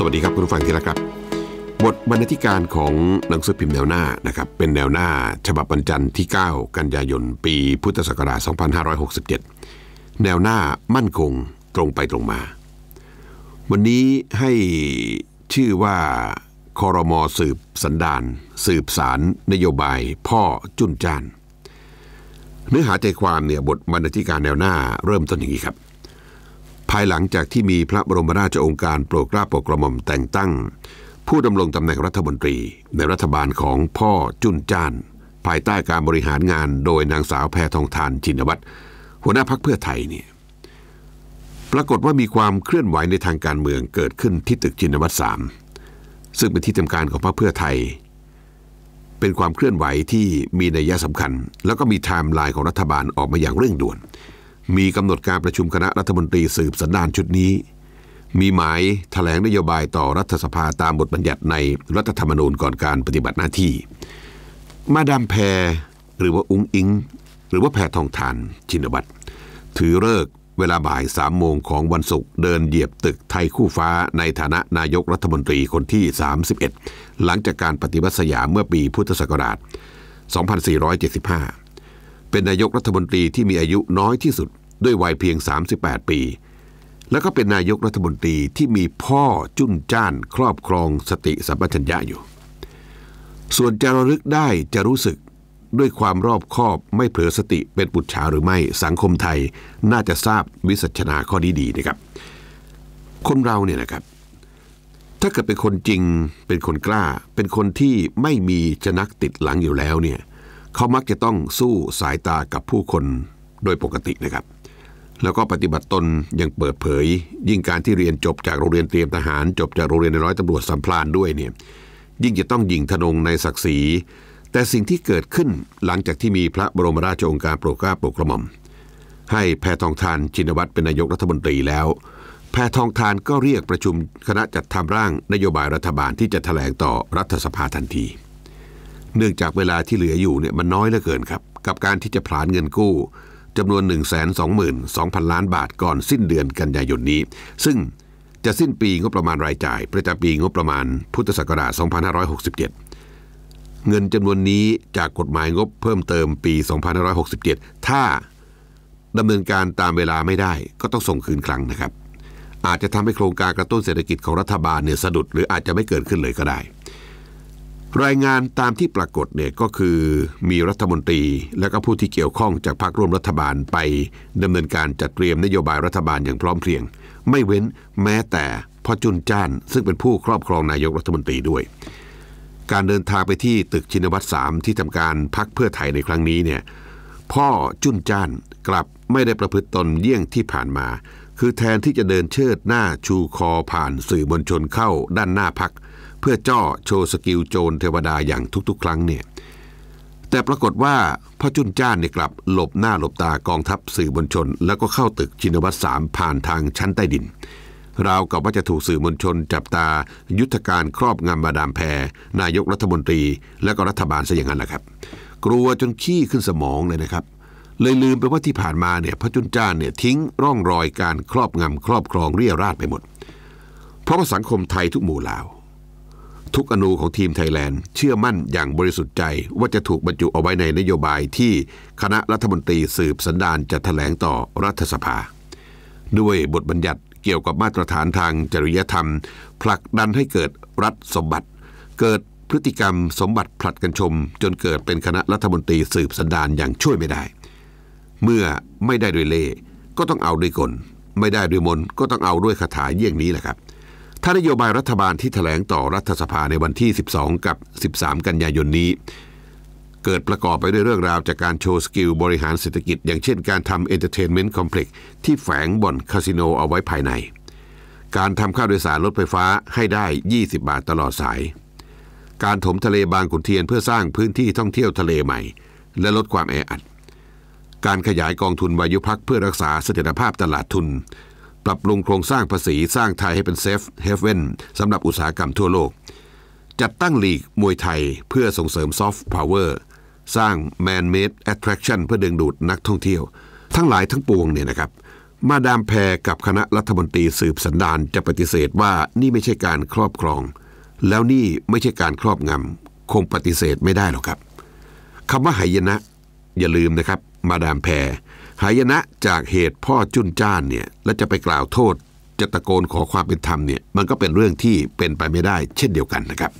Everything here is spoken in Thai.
สวัสดีครับคุณผู้ฟังที่รักครับ บทบรรณาธิการของหนังสือพิมพ์แนวหน้านะครับเป็นแนวหน้าฉบับบรรจันทที่ 9 กันยายนปีพุทธศักราช2567 แนวหน้ามั่นคงตรงไปตรงมา วันนี้ให้ชื่อว่าคอรมอสืบสันดาน สืบสาร นโยบายพ่อจุนจาน เนื้อหาใจความเนี่ยบทบรรณาธิการแนวหน้าเริ่มต้นอย่างนี้ครับภายหลังจากที่มีพระบรมราชโองการโปรดกล้าโปรดกระหม่อมแต่งตั้ง ผู้ดำรงตำแหน่งรัฐมนตรีในรัฐบาลของพ่อจุนจ้าน ภายใต้การบริหารงานโดยนางสาวแพทองทานชินวัตรหัวหน้าพักเพื่อไทยเนี่ยปรากฏว่ามีความเคลื่อนไหวในทางการเมืองเกิดขึ้นที่ตึกชินวัตรสามซึ่งเป็นที่ทำการของพรรคเพื่อไทย เป็นความเคลื่อนไหวที่มีนัยสำคัญ แล้วก็มีไทม์ไลน์ของรัฐบาลออกมาอย่างเร่งด่วนมีกำหนดการประชุมคณะรัฐมนตรีสืบสันดานชุดนี้ มีหมายถแถลงนโยบายต่อรัฐสภาตามบทบัญญัติในรัฐธรรมนูญก่อนการปฏิบัติหน้าที่ มาดามแพรหรือว่าอุ้งอิง หรือว่าแพรทองทานชินบัตรถือเลิกเวลาบ่ายสามโมงของวันศุกร์เดินเหยียบตึกไทยคู่ฟ้าในฐานะนายกรัฐมนตรีคนที่ 31 หลังจากการปฏิวัติสยามเมื่อปีพุทธศักราช 2475 เป็นนายกรัฐมนตรีที่มีอายุน้อยที่สุดด้วยวัยเพียง 38 ปี และก็เป็นนายกรัฐมนตรีที่มีพ่อจุ้นจ้านครอบครองสติสัมปชัญญะอยู่ ส่วนจะระลึกได้จะรู้สึกด้วยความรอบคอบ ไม่เผลอสติเป็นปุจฉาหรือไม่สังคมไทย น่าจะทราบวิสัชนาข้อนี้ดีนะครับ คนเราเนี่ยนะครับ ถ้าเกิดเป็นคนจริงเป็นคนกล้า เป็นคนที่ไม่มีชนักติดหลังอยู่แล้วเนี่ย เขามักจะต้องสู้สายตากับผู้คนโดยปกตินะครับแล้วก็ปฏิบัติตนยังเปิดเผย ยิ่งการที่เรียนจบจากโรงเรียนเตรียมทหาร จบจากโรงเรียนในร้อยตำรวจสัมพลานด้วยเนี่ยยิ่งจะต้องยิงธนงในศักดิ์ศรีแต่สิ่งที่เกิดขึ้นหลังจากที่มีพระบรมราชโองการโปรดเกล้าโปรดกระหม่อมให้แพทองทานชินวัตรเป็นนายกรัฐมนตรีแล้ว แพทองทานก็เรียกประชุมคณะจัดทำร่างนโยบายรัฐบาลที่จะถแถลงต่อรัฐสภาทันที เนื่องจากเวลาที่เหลืออยู่เนี่ยมันน้อยเหลือเกินครับกับการที่จะผลานเงินกู้จำนวน 122,000ล้านบาทก่อน สิ้นเดือนกันยายนนี้ ซึ่งจะสิ้นปีงบประมาณรายจ่าย ประจำปีงบประมาณพุทธศักราช2567 เงินจำนวนนี้จากกฎหมายงบเพิ่มเติมปี 2567 ถ้าดำเนินการตามเวลาไม่ได้ก็ต้องส่งคืนครั้งนะครับ อาจจะทำให้โครงการกระตุ้นเศรษฐกิจของรัฐบาลเนี่ยสะดุดหรืออาจจะไม่เกิดขึ้นเลยก็ได้รายงานตามที่ปรากฏเนี่ยก็คือมีรัฐมนตรีและก็ผู้ที่เกี่ยวข้องจากพรรคร่วมรัฐบาลไปดำเนินการจัดเตรียมนโยบายรัฐบาลอย่างพร้อมเพรียง ไม่เว้นแม้แต่พ่อจุนจ้านซึ่งเป็นผู้ครอบครองนายกรัฐมนตรีด้วย การเดินทางไปที่ตึกชินวัตรสามที่ทำการพักเพื่อไทยในครั้งนี้เนี่ยพ่อจุนจ้านกลับไม่ได้ประพฤติตนเยี่ยงที่ผ่านมา คือแทนที่จะเดินเชิดหน้าชูคอผ่านสื่อมวลชนเข้าด้านหน้าพักเพื่อจ้อโชว์สกิลโจรเทวดาอย่างทุกๆครั้งเนี่ย แต่ปรากฏว่าพ่อจุนจ้านเนี่ยกลับ หลบหน้าหลบตากองทัพสื่อมวลชน แล้วก็เข้าตึกชินวัตรสามผ่านทางชั้นใต้ดิน ราวกับว่าจะถูกสื่อมวลชนจับตา ยุทธการครอบงำบาดามแพรนายกรัฐมนตรีและก็รัฐบาลซะอย่างนั้นแหละครับ กลัวจนขี้ขึ้นสมองเลยนะครับ เลยลืมไปว่าที่ผ่านมาเนี่ยพระจุนจ้านเนี่ยทิ้งร่องรอยการครอบงำครอบครองเรียราดไปหมด เพราะสังคมไทยทุกหมู่เหล่าทุกอนูของทีมไทยแลนด์เชื่อมั่นอย่างบริสุทธิ์ใจว่าจะถูกบรรจุเอาไว้ในนโยบายที่คณะรัฐมนตรีสืบสันดานจะถแถลงต่อรัฐสภา ด้วยบทบัญญัติเกี่ยวกับมาตรฐานทางจริยธรรมผลักดันให้เกิดรัฐสมบัติ เกิดพฤติกรรมสมบัติผลัดกันชม จนเกิดเป็นคณะรัฐมนตรีสืบสันดานอย่างช่วยไม่ได้ เมื่อไม่ได้ด้วยเล่ก็ต้องเอาด้วยกลไม่ได้ด้วยมนก็ต้องเอาด้วยคาถาเยี่ยงนี้แหละครับถ้านโยบายรัฐบาลที่ถแถลงต่อรัฐสภาในวันที่ 12 กับ 13 กันยายนนี้ เกิดประกอบไปด้วยเรื่องราวจากการโชว์สกิลบริหารเศรษฐกิจ อย่างเช่น การทำเอนเตอร์เทนเมนต์คอมเพล็กซ์ที่แฝงบ่อนคาสิโนเอาไว้ภายใน การทำค่าโดยสารรถไฟฟ้าให้ได้ 20 บาทตลอดสาย การถมทะเลบางขุนเทียนเพื่อสร้างพื้นที่ท่องเที่ยวทะเลใหม่ และลดความแออัดการขยายกองทุนวายุพักเพื่อรักษาเสถียรภาพตลาดทุนปรับปรุงโครงสร้างภาษีสร้างไทยให้เป็นเซฟเฮฟเว่นสำหรับอุตสาหกรรมทั่วโลก จัดตั้งลีกมวยไทยเพื่อส่งเสริมซอฟต์พาวเวอร์สร้างแมนเมดแอท t r a c t ่นเพื่อดึงดูดนักท่องเที่ยว ทั้งหลายทั้งปวงเนี่ยนะครับ มาดามแพรกับคณะรัฐมนตรีสืบสันดานจะปฏิเสธว่านี่ไม่ใช่การครอบครอง แล้วนี่ไม่ใช่การครอบงำคงปฏิเสธไม่ได้หรอกครับคำว่าหายนะอย่าลืมนะครับมาดามแพรหายนะจากเหตุพ่อจุนจ้านเนี่ยและจะไปกล่าวโทษจะตะโกนขอความเป็นธรรมเนี่ยมันก็เป็นเรื่องที่เป็นไปไม่ได้ เช่นเดียวกันนะครับ